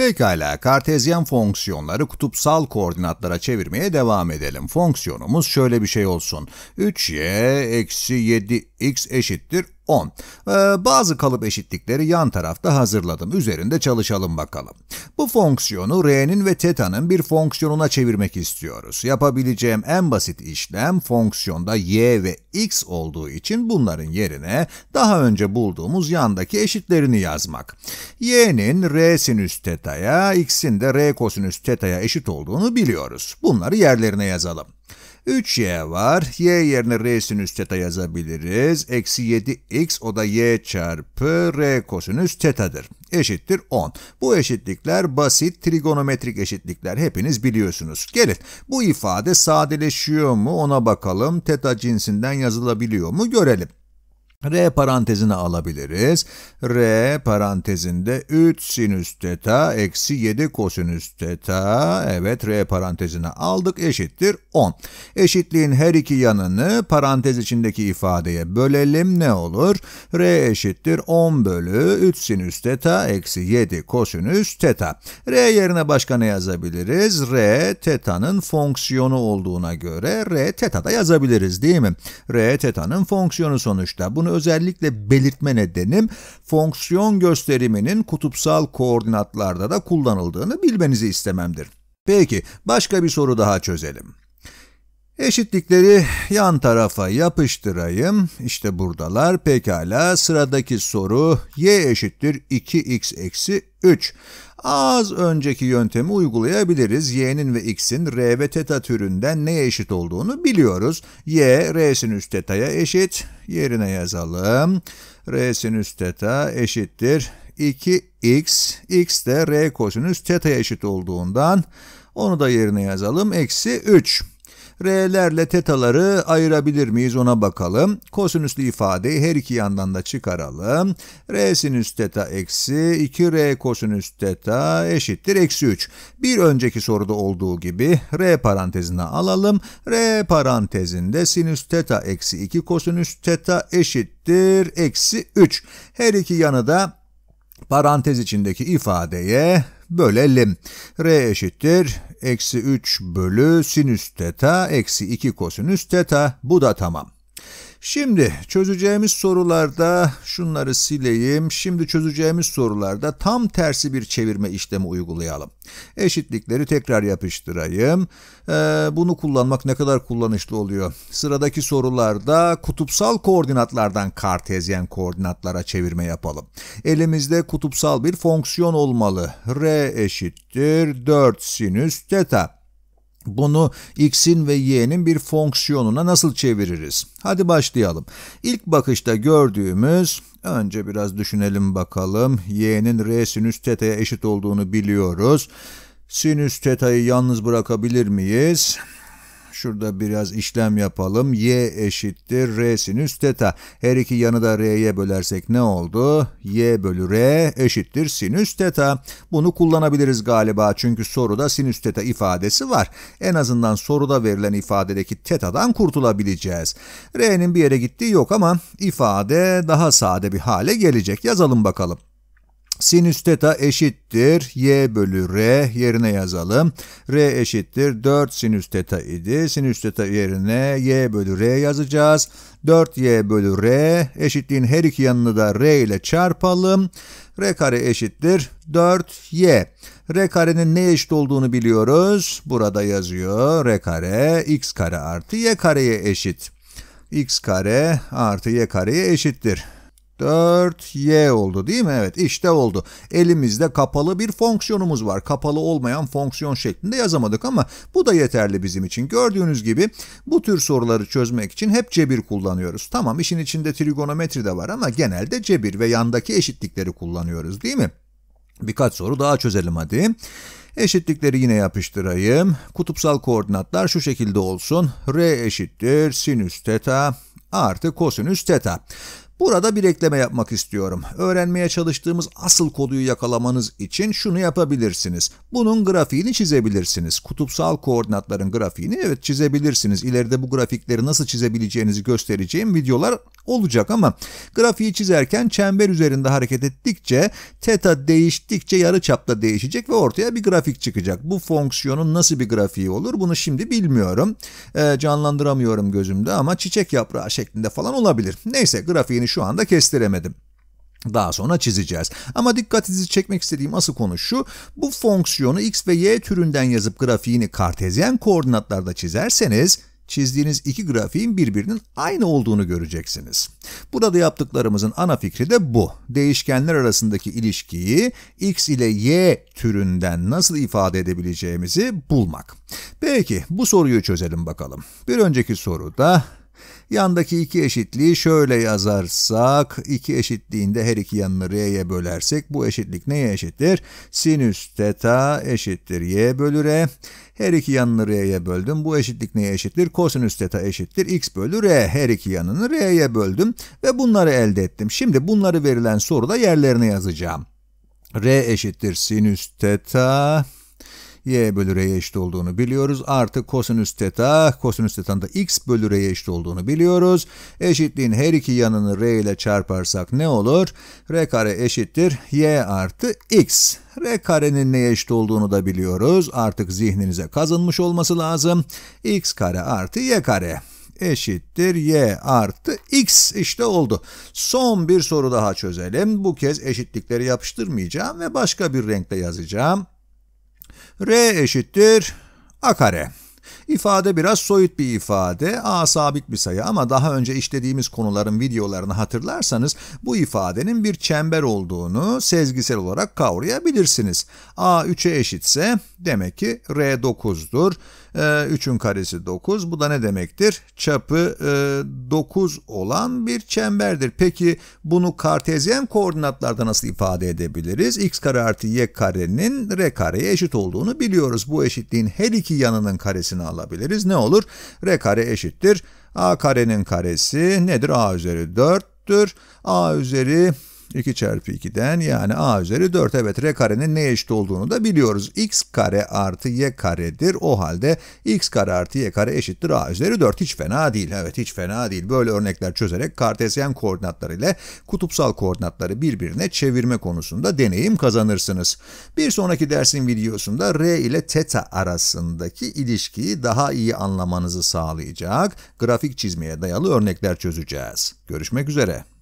Pekala, kartezyen fonksiyonları kutupsal koordinatlara çevirmeye devam edelim. Fonksiyonumuz şöyle bir şey olsun. 3y eksi 7x eşittir 10. Ee, bazı kalıp eşitlikleri yan tarafta hazırladım. Üzerinde çalışalım bakalım. Bu fonksiyonu r'nin ve teta'nın bir fonksiyonuna çevirmek istiyoruz. Yapabileceğim en basit işlem fonksiyonda y ve x olduğu için bunların yerine daha önce bulduğumuz yandaki eşitlerini yazmak. y'nin r sinüs teta'ya, x'in de r kosinüs teta'ya eşit olduğunu biliyoruz. Bunları yerlerine yazalım. 3y var. y yerine r sinüs teta yazabiliriz. Eksi 7x o da y çarpı r kosinüs teta'dır eşittir 10. Bu eşitlikler basit trigonometrik eşitlikler hepiniz biliyorsunuz. Gelin bu ifade sadeleşiyor mu ona bakalım. Teta cinsinden yazılabiliyor mu görelim. R parantezine alabiliriz. R parantezinde 3 sinüs teta eksi 7 kosinüs teta. Evet R parantezine aldık eşittir 10. Eşitliğin her iki yanını parantez içindeki ifadeye bölelim ne olur? R eşittir 10 bölü 3 sinüs teta eksi 7 kosinüs teta. R yerine başka ne yazabiliriz? R teta'nın fonksiyonu olduğuna göre R teta da yazabiliriz değil mi? R teta'nın fonksiyonu sonuçta. Bunu bunu özellikle belirtme nedenim fonksiyon gösteriminin kutupsal koordinatlarda da kullanıldığını bilmenizi istememdir. Peki başka bir soru daha çözelim. Eşitlikleri yan tarafa yapıştırayım. İşte buradalar. Pekala sıradaki soru y eşittir 2x eksi 3. Az önceki yöntemi uygulayabiliriz. Y'nin ve X'in R ve teta türünden neye eşit olduğunu biliyoruz. Y, R sinüs teta'ya eşit. Yerine yazalım. R sinüs teta eşittir. 2X, X de R kosinüs teta'ya eşit olduğundan onu da yerine yazalım. Eksi 3. R'lerle tetaları ayırabilir miyiz ona bakalım. Kosinüslü ifadeyi her iki yandan da çıkaralım. R sinüs teta eksi 2R kosinüs teta eşittir eksi 3. Bir önceki soruda olduğu gibi R parantezine alalım. R parantezinde sinüs teta eksi 2 kosinüs teta eşittir eksi 3. Her iki yanı da parantez içindeki ifadeye bölelim. R eşittir eksi 3 bölü sinüs teta eksi 2 kosinüs teta. Bu da tamam. Şimdi çözeceğimiz sorularda şunları sileyim. Şimdi çözeceğimiz sorularda tam tersi bir çevirme işlemi uygulayalım. Eşitlikleri tekrar yapıştırayım. Ee, bunu kullanmak ne kadar kullanışlı oluyor? Sıradaki sorularda kutupsal koordinatlardan kartezyen koordinatlara çevirme yapalım. Elimizde kutupsal bir fonksiyon olmalı. R eşittir 4 sinüs teta. Bunu x'in ve y'nin bir fonksiyonuna nasıl çeviririz? Hadi başlayalım. İlk bakışta gördüğümüz, önce biraz düşünelim bakalım. y'nin r sinüs teta'ya eşit olduğunu biliyoruz. Sinüs teta'yı yalnız bırakabilir miyiz? Şurada biraz işlem yapalım. Y eşittir R sinüs teta. Her iki yanı da R'ye bölersek ne oldu? Y bölü R eşittir sinüs teta. Bunu kullanabiliriz galiba çünkü soruda sinüs teta ifadesi var. En azından soruda verilen ifadedeki tetadan kurtulabileceğiz. R'nin bir yere gittiği yok ama ifade daha sade bir hale gelecek. Yazalım bakalım. Sinüs teta eşittir y bölü r yerine yazalım. r eşittir 4 sinüs teta idi. Sinüs teta yerine y bölü r yazacağız. 4y bölü r eşitliğin her iki yanını da r ile çarpalım. r kare eşittir 4y. r karenin ne eşit olduğunu biliyoruz. Burada yazıyor r kare x kare artı y kareye eşit. x kare artı y kareye eşittir. 4y oldu değil mi? Evet işte oldu. Elimizde kapalı bir fonksiyonumuz var. Kapalı olmayan fonksiyon şeklinde yazamadık ama bu da yeterli bizim için. Gördüğünüz gibi bu tür soruları çözmek için hep cebir kullanıyoruz. Tamam işin içinde trigonometri de var ama genelde cebir ve yandaki eşitlikleri kullanıyoruz değil mi? Birkaç soru daha çözelim hadi. Eşitlikleri yine yapıştırayım. Kutupsal koordinatlar şu şekilde olsun. R eşittir sinüs teta artı kosinüs teta. Burada bir ekleme yapmak istiyorum. Öğrenmeye çalıştığımız asıl konuyu yakalamanız için şunu yapabilirsiniz. Bunun grafiğini çizebilirsiniz. Kutupsal koordinatların grafiğini evet çizebilirsiniz. İleride bu grafikleri nasıl çizebileceğinizi göstereceğim videolar olacak ama grafiği çizerken çember üzerinde hareket ettikçe teta değiştikçe yarı çapta değişecek ve ortaya bir grafik çıkacak. Bu fonksiyonun nasıl bir grafiği olur bunu şimdi bilmiyorum. E, canlandıramıyorum gözümde ama çiçek yaprağı şeklinde falan olabilir. Neyse grafiğini şu anda kestiremedim. Daha sonra çizeceğiz. Ama dikkatinizi çekmek istediğim asıl konu şu. Bu fonksiyonu x ve y türünden yazıp grafiğini kartezyen koordinatlarda çizerseniz çizdiğiniz iki grafiğin birbirinin aynı olduğunu göreceksiniz. Burada yaptıklarımızın ana fikri de bu. Değişkenler arasındaki ilişkiyi x ile y türünden nasıl ifade edebileceğimizi bulmak. Peki bu soruyu çözelim bakalım. Bir önceki soruda Yandaki iki eşitliği şöyle yazarsak, iki eşitliğinde her iki yanını r'ye bölersek bu eşitlik neye eşittir? Sinüs teta eşittir y bölü r. Her iki yanını r'ye böldüm. Bu eşitlik neye eşittir? Kosinüs teta eşittir x bölü r. Her iki yanını r'ye böldüm ve bunları elde ettim. Şimdi bunları verilen soruda yerlerine yazacağım. r eşittir sinüs teta y bölü r'ye eşit olduğunu biliyoruz. Artı kosinüs teta, kosinüs teta'nın da x bölü r'ye eşit olduğunu biliyoruz. Eşitliğin her iki yanını r ile çarparsak ne olur? r kare eşittir y artı x. R karenin neye eşit olduğunu da biliyoruz. Artık zihninize kazınmış olması lazım. x kare artı y kare eşittir y artı x işte oldu. Son bir soru daha çözelim. Bu kez eşitlikleri yapıştırmayacağım ve başka bir renkle yazacağım. R eşittir A kare. İfade biraz soyut bir ifade, a sabit bir sayı ama daha önce işlediğimiz konuların videolarını hatırlarsanız bu ifadenin bir çember olduğunu sezgisel olarak kavrayabilirsiniz. a 3'e eşitse demek ki r 9'dur. 3'ün e, karesi 9. Bu da ne demektir? Çapı 9 e, olan bir çemberdir. Peki bunu kartezyen koordinatlarda nasıl ifade edebiliriz? x kare artı y karenin r kareye eşit olduğunu biliyoruz. Bu eşitliğin her iki yanının karesini alalım alabiliriz. Ne olur? R kare eşittir. A karenin karesi nedir? A üzeri 4'tür. A üzeri 2 çarpı 2'den yani a üzeri 4. Evet r karenin neye eşit olduğunu da biliyoruz. x kare artı y karedir. O halde x kare artı y kare eşittir a üzeri 4. Hiç fena değil. Evet hiç fena değil. Böyle örnekler çözerek kartesyen koordinatları ile kutupsal koordinatları birbirine çevirme konusunda deneyim kazanırsınız. Bir sonraki dersin videosunda r ile teta arasındaki ilişkiyi daha iyi anlamanızı sağlayacak grafik çizmeye dayalı örnekler çözeceğiz. Görüşmek üzere.